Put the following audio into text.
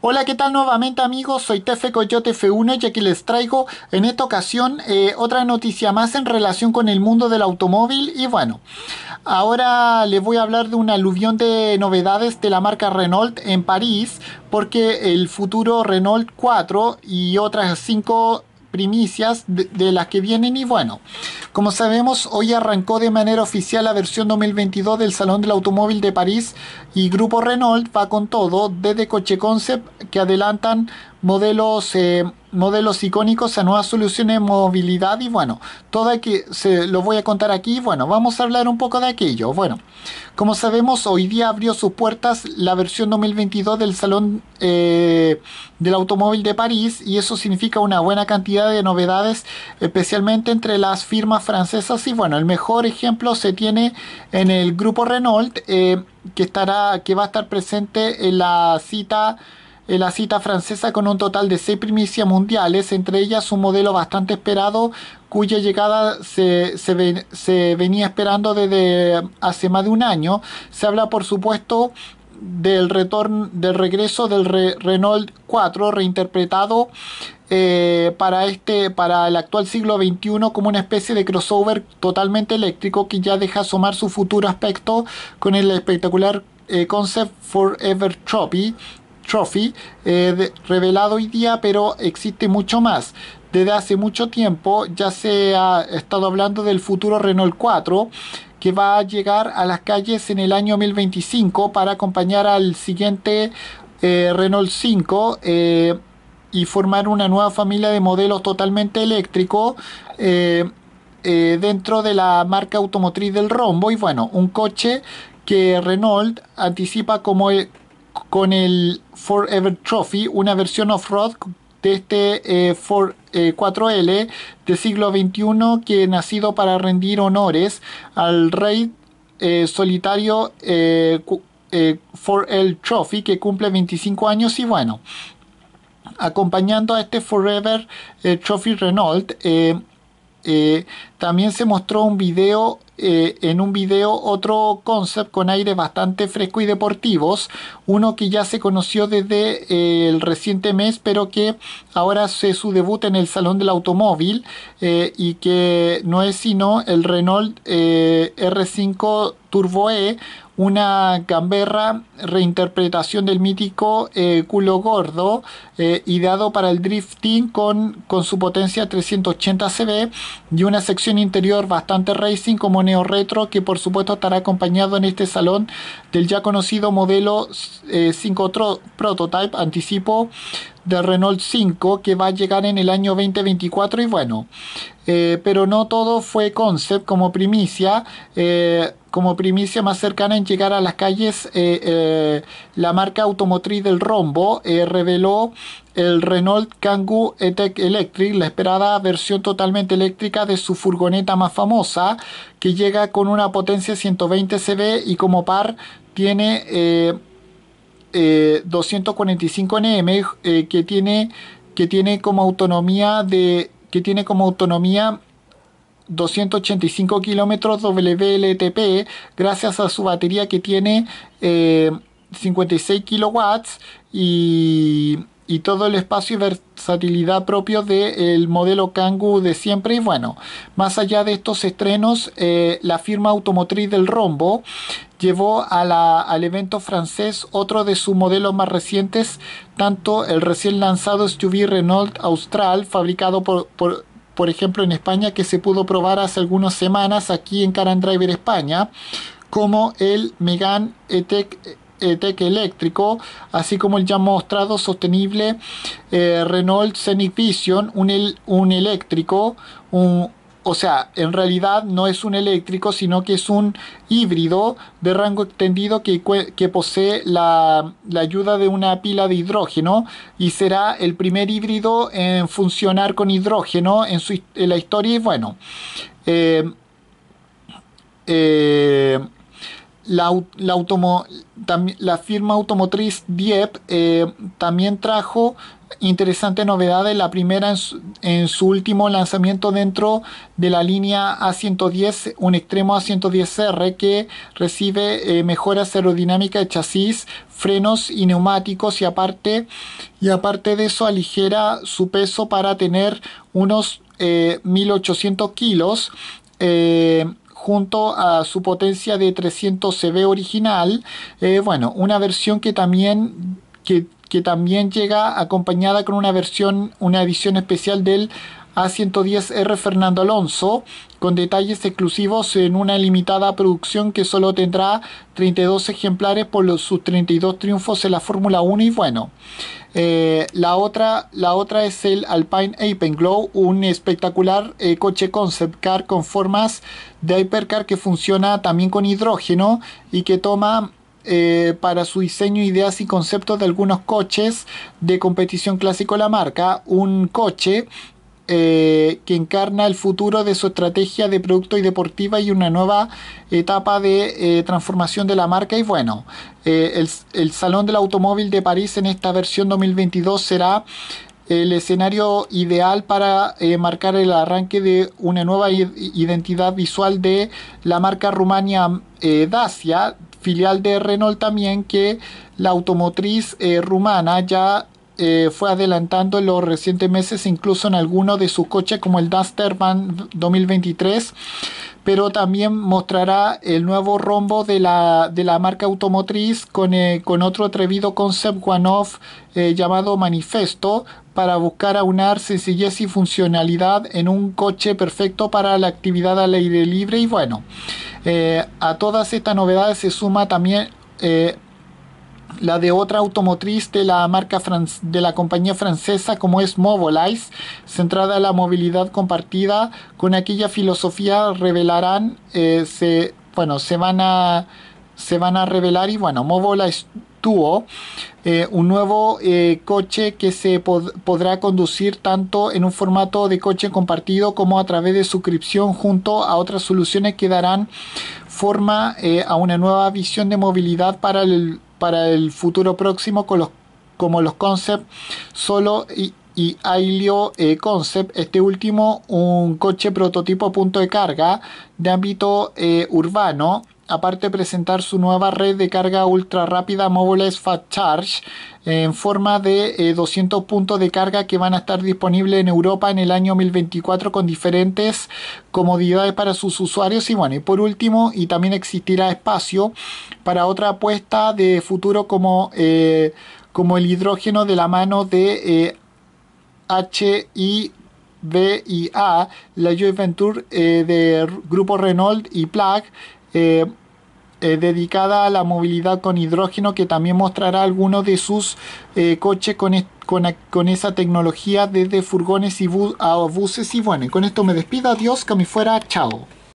Hola, ¿qué tal nuevamente amigos? Soy Tefe Coyote F1 y aquí les traigo en esta ocasión eh, otra noticia más en relación con el mundo del automóvil y bueno, ahora les voy a hablar de un aluvión de novedades de la marca Renault en París porque el futuro Renault 4 y otras 5 primicias de, las que vienen y bueno, como sabemos hoy arrancó de manera oficial la versión 2022 del Salón del Automóvil de París y Grupo Renault va con todo desde Coche Concept que adelantan modelos, eh, modelos icónicos a nuevas soluciones de movilidad y bueno, todo se lo voy a contar aquí. Bueno, vamos a hablar un poco de aquello. Bueno, como sabemos, hoy día abrió sus puertas la versión 2022 del Salón eh, del Automóvil de París y eso significa una buena cantidad de novedades, especialmente entre las firmas francesas. Y bueno, el mejor ejemplo se tiene en el grupo Renault, eh, que, estará, que va a estar presente en la cita en la cita francesa con un total de seis primicias mundiales, entre ellas un modelo bastante esperado cuya llegada se, venía esperando desde hace más de un año. Se habla, por supuesto, del, retorno, del regreso del Renault 4 reinterpretado eh, para, este, para el actual siglo XXI como una especie de crossover totalmente eléctrico que ya deja asomar su futuro aspecto con el espectacular eh, concept Forever Trophy Trophy eh, revelado hoy día, pero existe mucho más. Desde hace mucho tiempo ya se ha estado hablando del futuro Renault 4 que va a llegar a las calles en el año 2025 para acompañar al siguiente eh, Renault 5 eh, y formar una nueva familia de modelos totalmente eléctrico dentro de la marca automotriz del Rombo y bueno, un coche que Renault anticipa como, con el Forever Trophy, una versión off-road de este 4L eh, eh, de siglo XXI que nacido para rendir honores al rey eh, solitario 4L Trophy que cumple 25 años y bueno, acompañando a este Forever Trophy Renault. también se mostró un video eh, en un video otro concept con aire bastante fresco y deportivos. Uno que ya se conoció desde eh, el reciente mes, pero que ahora hace su debut en el Salón del Automóvil eh, y que no es sino el Renault R5 Turbo E, una gamberra reinterpretación del mítico eh, culo gordo, ideado eh, para el drifting con, con su potencia 380 CB y una sección interior bastante racing como neo retro que por supuesto estará acompañado en este salón del ya conocido modelo 5 eh, Prototype anticipo de Renault 5 que va a llegar en el año 2024 y bueno, pero no todo fue concept como primicia como primicia más cercana en llegar a las calles, eh, eh, la marca automotriz del Rombo eh, reveló el Renault Kangoo E-Tech Electric, la esperada versión totalmente eléctrica de su furgoneta más famosa, que llega con una potencia 120 CV y como par tiene 245 Nm, que tiene que tiene como autonomía de que tiene como autonomía 285 kilómetros WLTP gracias a su batería que tiene 56 eh, kilowatts y, todo el espacio y versatilidad propio del modelo Kangoo de siempre y bueno más allá de estos estrenos eh, la firma automotriz del Rombo llevó a la, al evento francés otro de sus modelos más recientes tanto el recién lanzado SUV Renault Austral fabricado por por ejemplo, en España, que se pudo probar hace algunas semanas aquí en Car Driver España, como el Megan e eléctrico, así como el ya mostrado sostenible eh, Renault Scenic Vision, un, un eléctrico, un, o sea, en realidad no es un eléctrico, sino que es un híbrido de rango extendido que, posee la, la, ayuda de una pila de hidrógeno y será el primer híbrido en funcionar con hidrógeno en, la historia. Y bueno, eh, eh la, automo, la firma automotriz Diep eh, también trajo interesantes novedades. La primera en su, último lanzamiento dentro de la línea A110, un extremo A110R que recibe eh, mejoras aerodinámicas de chasis, frenos y neumáticos y aparte, y aparte de eso aligera su peso para tener unos eh, 1800 kilos. Eh, junto a su potencia de 300 CB original, eh, bueno, una versión que también, que, también llega acompañada con una versión, una edición especial del a110R Fernando Alonso, con detalles exclusivos en una limitada producción que solo tendrá 32 ejemplares por los, sus 32 triunfos en la Fórmula 1 y bueno, eh, la, otra, la otra es el Alpine Glow, un espectacular eh, coche concept car con formas de hypercar que funciona también con hidrógeno y que toma eh, para su diseño ideas y conceptos de algunos coches de competición clásico la marca, un coche eh, que encarna el futuro de su estrategia de producto y deportiva y una nueva etapa de eh, transformación de la marca. Y bueno, eh, el, Salón del Automóvil de París en esta versión 2022 será el escenario ideal para marcar el arranque de una nueva identidad visual de la marca Rumania Dacia, filial de Renault también, que la automotriz rumana ya eh, fue adelantando en los recientes meses, incluso en algunos de sus coches como el Duster Van 2023, pero también mostrará el nuevo rombo de la, marca automotriz eh, con, otro atrevido concept one-off eh, llamado Manifesto para buscar aunar sencillez y funcionalidad en un coche perfecto para la actividad al aire libre y bueno, a todas estas novedades se suma también la de otra automotriz de la marca de la compañía francesa como es Mobilize centrada en la movilidad compartida, con aquella filosofía revelarán, eh, se, bueno, se van a se van a revelar y bueno, Mobilize Tuvo eh, un nuevo eh, coche que se podrá conducir tanto en un formato de coche compartido como a través de suscripción junto a otras soluciones que darán forma a una nueva visión de movilidad para el para el futuro próximo con los, como los concept solo y, Ailio eh, Concept, este último un coche prototipo punto de carga de ámbito eh, urbano aparte presentar su nueva red de carga ultra rápida Mobile Fast Charge en forma de 200 eh, puntos de carga que van a estar disponibles en Europa en el año 2024 con diferentes comodidades para sus usuarios y bueno y por último y también existirá espacio para otra apuesta de futuro como eh, como el hidrógeno de la mano de HIVIA eh, la Joint Venture de Grupo Renault y Plug, eh, eh, dedicada a la movilidad con hidrógeno que también mostrará algunos de sus eh, coches con, esa tecnología desde furgones y a buses y bueno, con esto me despido, adiós, que me fuera, chao.